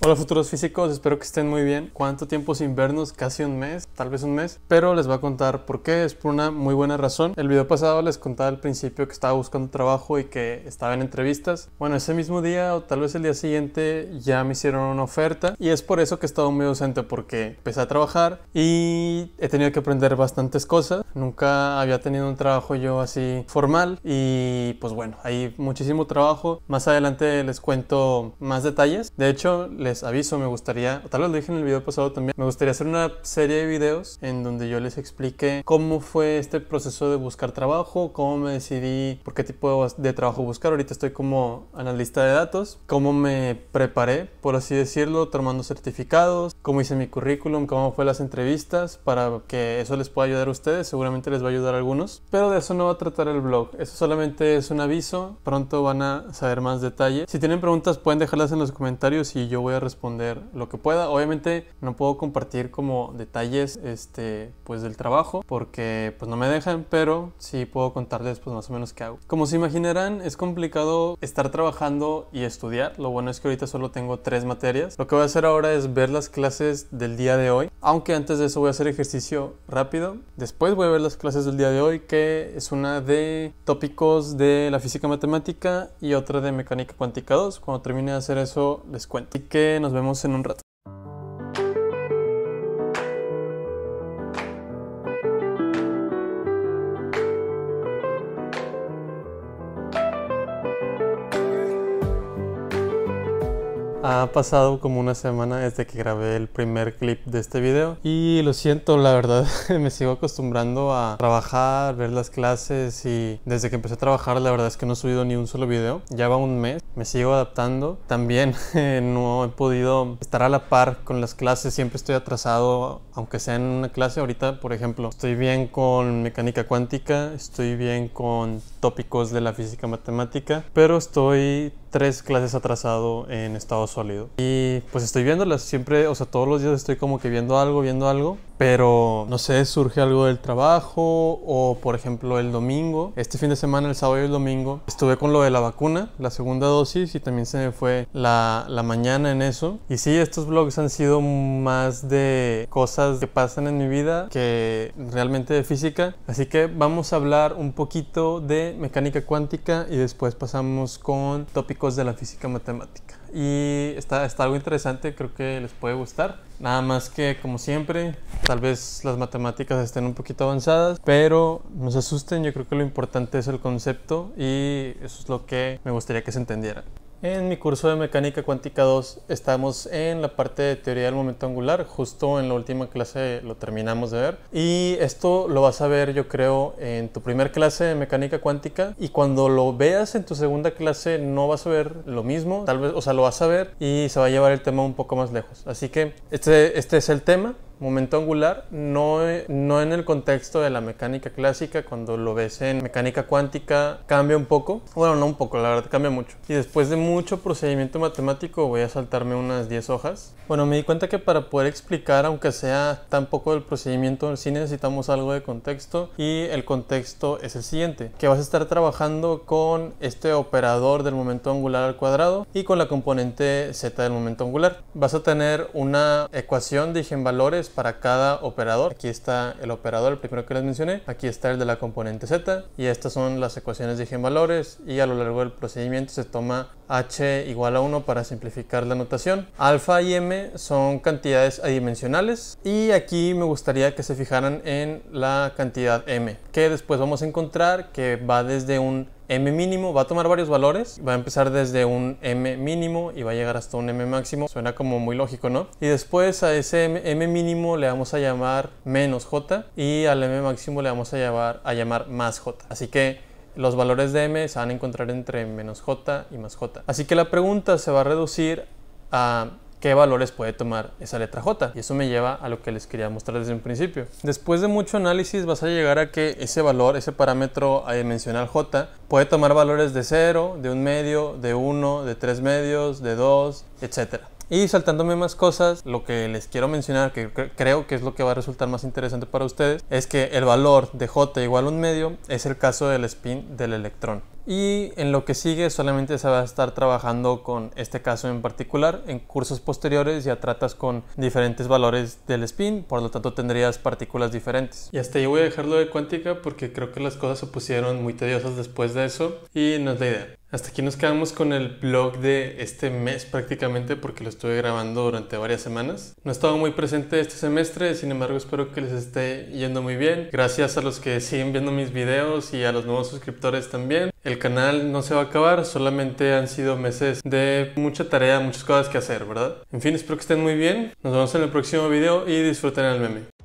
Hola futuros físicos, espero que estén muy bien. ¿Cuánto tiempo sin vernos? Casi un mes, tal vez un mes, pero les voy a contar por qué, es por una muy buena razón. El video pasado les contaba al principio que estaba buscando trabajo y que estaba en entrevistas. Bueno, ese mismo día o tal vez el día siguiente ya me hicieron una oferta y es por eso que he estado muy ausente porque empecé a trabajar y he tenido que aprender bastantes cosas. Nunca había tenido un trabajo yo así formal y pues bueno, hay muchísimo trabajo. Más adelante les cuento más detalles. De hecho, les aviso, me gustaría, tal vez lo dije en el video pasado también, me gustaría hacer una serie de videos en donde yo les explique cómo fue este proceso de buscar trabajo, cómo me decidí por qué tipo de trabajo buscar. Ahorita estoy como analista de datos, cómo me preparé, por así decirlo, tomando certificados, cómo hice mi currículum, cómo fue las entrevistas, para que eso les pueda ayudar a ustedes les va a ayudar algunos, pero de eso no va a tratar el blog, eso solamente es un aviso, pronto van a saber más detalles. Si tienen preguntas pueden dejarlas en los comentarios y yo voy a responder lo que pueda. Obviamente no puedo compartir como detalles este pues del trabajo porque pues no me dejan, pero si puedo contarles pues más o menos qué hago. Como se imaginarán, es complicado estar trabajando y estudiar. Lo bueno es que ahorita solo tengo tres materias. Lo que voy a hacer ahora es ver las clases del día de hoy, aunque antes de eso voy a hacer ejercicio rápido. Después voy a ver las clases del día de hoy, que es una de tópicos de la física matemática y otra de mecánica cuántica 2. Cuando termine de hacer eso, les cuento. Así que nos vemos en un rato. Ha pasado como una semana desde que grabé el primer clip de este video y lo siento, la verdad me sigo acostumbrando a trabajar, ver las clases y desde que empecé a trabajar la verdad es que no he subido ni un solo video. Ya va un mes, me sigo adaptando. También no he podido estar a la par con las clases, siempre estoy atrasado, aunque sea en una clase ahorita, por ejemplo, estoy bien con mecánica cuántica, estoy bien con tópicos de la física matemática, pero estoy tres clases atrasado en estado sólido. Y pues estoy viéndolas siempre, o sea, todos los días estoy como que viendo algo, viendo algo pero no sé, surge algo del trabajo o por ejemplo el domingo, este fin de semana, el sábado y el domingo, estuve con lo de la vacuna, la segunda dosis y también se me fue la, mañana en eso. Y sí, estos vlogs han sido más de cosas que pasan en mi vida que realmente de física, así que vamos a hablar un poquito de mecánica cuántica y después pasamos con tópicos de la física matemática y está, está algo interesante, creo que les puede gustar. Nada más que, como siempre, tal vez las matemáticas estén un poquito avanzadas, pero no se asusten, yo creo que lo importante es el concepto y eso es lo que me gustaría que se entendiera. En mi curso de Mecánica Cuántica 2 estamos en la parte de teoría del momento angular, justo en la última clase lo terminamos de ver y esto lo vas a ver yo creo en tu primer clase de Mecánica Cuántica y cuando lo veas en tu segunda clase no vas a ver lo mismo, tal vez, o sea, lo vas a ver y se va a llevar el tema un poco más lejos. Así que este, este es el tema, momento angular, no, no en el contexto de la mecánica clásica, cuando lo ves en mecánica cuántica, cambia un poco. Bueno, no un poco, la verdad cambia mucho. Y después de mucho procedimiento matemático, voy a saltarme unas 10 hojas. Bueno, me di cuenta que para poder explicar, aunque sea tan poco el procedimiento, sí necesitamos algo de contexto. Y el contexto es el siguiente, que vas a estar trabajando con este operador del momento angular al cuadrado y con la componente z del momento angular. Vas a tener una ecuación de valores para cada operador. Aquí está el operador, el primero que les mencioné. Aquí está el de la componente z. Y estas son las ecuaciones de eigenvalores. Y a lo largo del procedimiento se toma h igual a 1 para simplificar la notación. Alfa y m son cantidades adimensionales. Y aquí me gustaría que se fijaran en la cantidad m, que después vamos a encontrar que va desde un M mínimo, va a tomar varios valores, va a empezar desde un M mínimo y va a llegar hasta un M máximo, suena como muy lógico, ¿no? Y después a ese M, mínimo le vamos a llamar menos J y al M máximo le vamos a llamar, a llamar más J. Así que los valores de M se van a encontrar entre menos J y más J. Así que la pregunta se va a reducir a qué valores puede tomar esa letra J. Y eso me lleva a lo que les quería mostrar desde un principio. Después de mucho análisis vas a llegar a que ese valor, ese parámetro adimensional eh, J, puede tomar valores de 0, de un medio, de 1, de 3 medios, de 2, etc. Y saltándome más cosas, lo que les quiero mencionar, que creo que es lo que va a resultar más interesante para ustedes, es que el valor de J igual a un medio es el caso del spin del electrón y en lo que sigue solamente se va a estar trabajando con este caso en particular. En cursos posteriores ya tratas con diferentes valores del spin, por lo tanto tendrías partículas diferentes. Y hasta ahí voy a dejarlo de cuántica porque creo que las cosas se pusieron muy tediosas después de eso y no es la idea. Hasta aquí nos quedamos con el blog de este mes prácticamente porque lo estuve grabando durante varias semanas. No he estado muy presente este semestre, sin embargo espero que les esté yendo muy bien. Gracias a los que siguen viendo mis videos y a los nuevos suscriptores también. El canal no se va a acabar, solamente han sido meses de mucha tarea, muchas cosas que hacer, ¿verdad? En fin, espero que estén muy bien. Nos vemos en el próximo video y disfruten el meme.